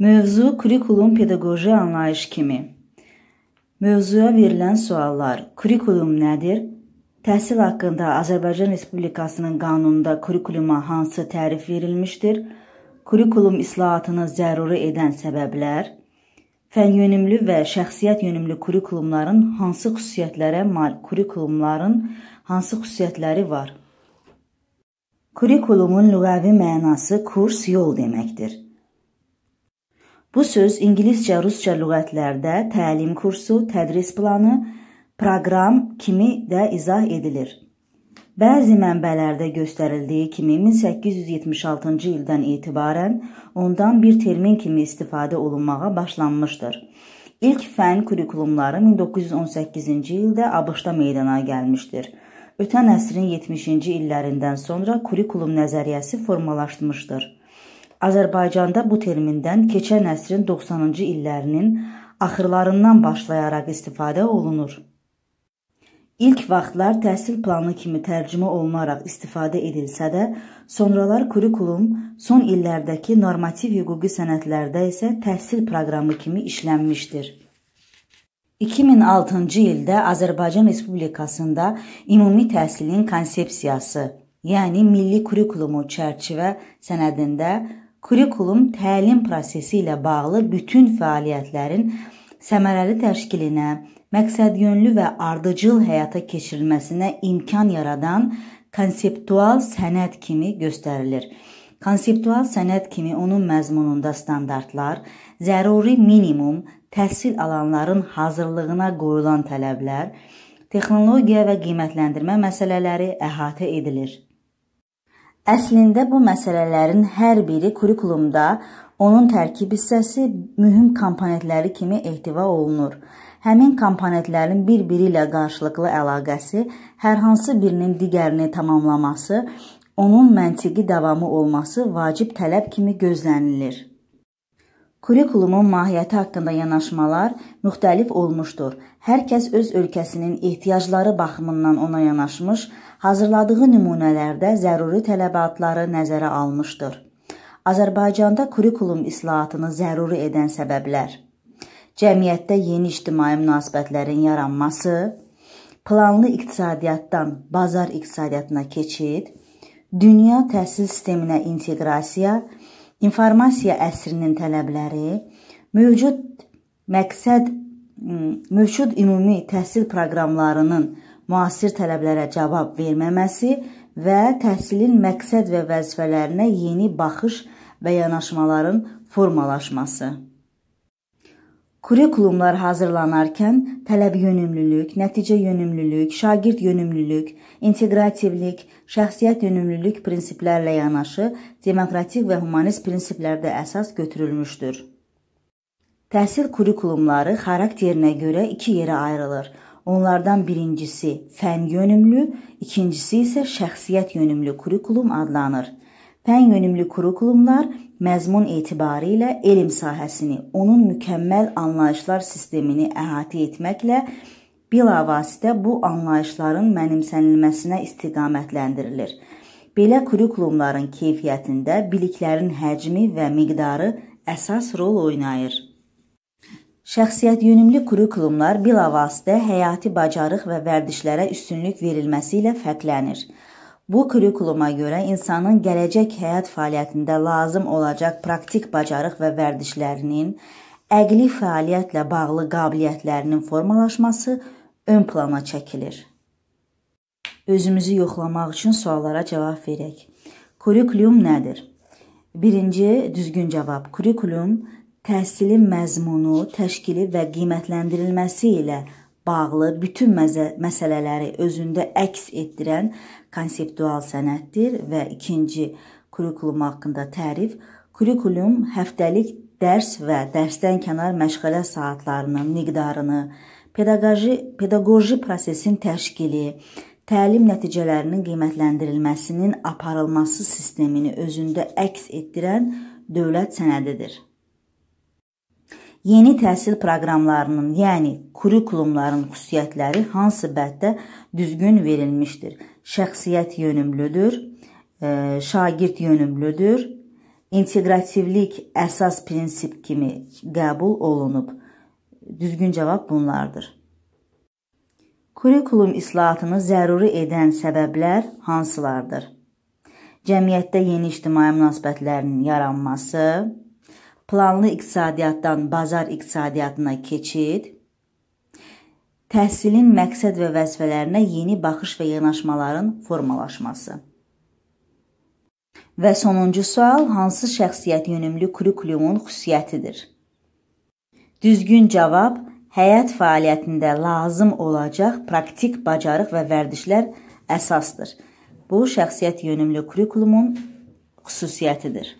Mövzu kurikulum pedaqoji anlayış kimi. Mövzuya verilən suallar: Kurikulum nədir? Təhsil haqqında Azərbaycan Respublikasının qanununda kurikuluma hansı tərif verilmişdir? Kurikulum islahatını zəruri edən səbəblər, fən yönümlü və şəxsiyyət yönümlü kurikulumların hansı xüsusiyyətlərə malik kurikulumların hansı xüsusiyyətləri var? Kurikulumun lüğəvi mənası kurs, yol deməkdir. Bu söz ingiliscə-rusca lüğətlərdə təlim kursu, tədris planı, proqram kimi də izah edilir. Bəzi mənbələrdə göstərildiyi kimi 1876-cı ildən etibarən ondan bir termin kimi istifadə olunmağa başlanmışdır. İlk fən kurikulumları 1918-ci ildə ABŞ-da meydana gəlmişdir. Ötən əsrin 70-ci illərindən sonra kurikulum nəzəriyyəsi formalaşmışdır. Azərbaycanda bu termindən keçən əsrin 90-cı illərinin axırlarından başlayaraq istifadə olunur. İlk vaxtlar təhsil planı kimi tərcümə olunaraq istifadə edilsə də, sonralar kurikulum son illərdəki normativ hüquqi sənədlərdə isə təhsil proqramı kimi işlənmişdir. 2006-cı ildə Azərbaycan Respublikasında ümumi təhsilin konsepsiyası, yəni milli kurikulumu çərçivə sənədində kurikulum təlim prosesi ilə bağlı bütün fəaliyyətlərin səmərəli təşkilinə, məqsədyönlü və ardıcıl həyata keçirilməsinə imkan yaradan konseptual sənəd kimi göstərilir. Konseptual sənəd kimi onun məzmununda standartlar, zəruri minimum, təhsil alanların hazırlığına qoyulan tələblər, texnologiya və qiymətləndirmə məsələləri əhatə edilir. Əslində bu məsələlərin hər biri kurikulumda onun tərkib hissəsi mühüm komponentləri kimi ehtiva olunur. Həmin komponentlərin bir-biri ilə qarşılıqlı əlaqəsi, hər hansı birinin digərini tamamlaması, onun məntiqi davamı olması vacib tələb kimi gözlənilir. Kurikulumun mahiyyəti haqqında yanaşmalar müxtəlif olmuşdur. Hər kəs öz ölkəsinin ehtiyacları baxımından ona yanaşmış, hazırladığı nümunələrdə zəruri tələbatları nəzərə almışdır. Azərbaycanda kurikulum islahatını zəruri edən səbəblər: cəmiyyətdə yeni ictimai münasibətlərin yaranması, planlı iqtisadiyyatdan bazar iqtisadiyyatına keçid, dünya təhsil sisteminə inteqrasiya informasiya əsrinin tələbləri mövcud məqsəd mövcud ümumi təhsil proqramlarının müasir tələblərə cavab verməməsi və təhsilin məqsəd və vəzifələrinə yeni baxış və yanaşmaların formalaşması. Kurikulumlar hazırlanarkən tələb yönümlülük, nəticə yönümlülük, şagird yönümlülük, inteqrativlik, şəxsiyyət yönümlülük prinsiplərlə yanaşı demokratik və humanist prinsiplər də əsas götürülmüşdür. Təhsil kurikulumları xarakterinə görə iki yerə ayrılır. Onlardan birincisi fən yönümlü, ikincisi isə şəxsiyyət yönümlü kurikulum adlanır. Fən yönümlü kurikulumlar məzmun etibarı ilə elm sahəsini, onun mükəmməl anlayışlar sistemini əhatə etməklə bilavasitə bu anlayışların mənimsənilməsinə istiqamətləndirilir. Belə kurikulumların keyfiyyətində biliklərin həcmi və miqdarı əsas rol oynayır. Şəxsiyyət yönümlü kurikulumlar bilavasitə həyati bacarıq və vərdişlərə üstünlük verilməsi ilə fərqlənir. Bu kurikuluma görə insanın gələcək həyat fəaliyyətində lazım olacaq praktik bacarıq və vərdişlərinin, əqli fəaliyyətlə bağlı qabiliyyətlərinin formalaşması, ön plana çəkilir. Özümüzü yoxlamaq üçün suallara cavab verək. Kurikulum nədir? Birinci düzgün cavab. Kurikulum təhsilin məzmunu, təşkili və qiymətləndirilməsi ilə bağlı bütün məsələləri özündə əks etdirən konseptual sənəddir və ikinci kurikulum haqqında tərif. Kurikulum həftəlik dərs və dərsdən kənar məşğələ saatlarının miqdarını, pedaqoji, pedaqoji prosesin təşkili, təlim nəticələrinin qiymətləndirilməsinin aparılması sistemini özündə əks etdirən dövlət sənədidir. Yeni təhsil proqramlarının, yəni kurikulumların xüsusiyyətləri hansı bəddə düzgün verilmişdir? Şəxsiyyət yönümlüdür, e, şagird yönümlüdür, inteqrativlik əsas prinsip kimi qəbul olunub. Düzgün cavab bunlardır. Kurikulum islahatını zəruri edən səbəblər hansılardır? Cəmiyyətdə yeni ictimai münasibətlərin yaranması, planlı iqtisadiyyatdan bazar iqtisadiyyatına keçid, təhsilin məqsəd və vəzifələrinə yeni baxış və yanaşmaların formalaşması. Və sonuncu sual hansı şəxsiyyət yönümlü kurikulumun xüsusiyyətidir? Düzgün cavab həyat fəaliyyətində lazım olacaq praktik bacarıq və vərdişlər əsasdır. Bu şəxsiyyət yönümlü kurikulumun xüsusiyyətidir.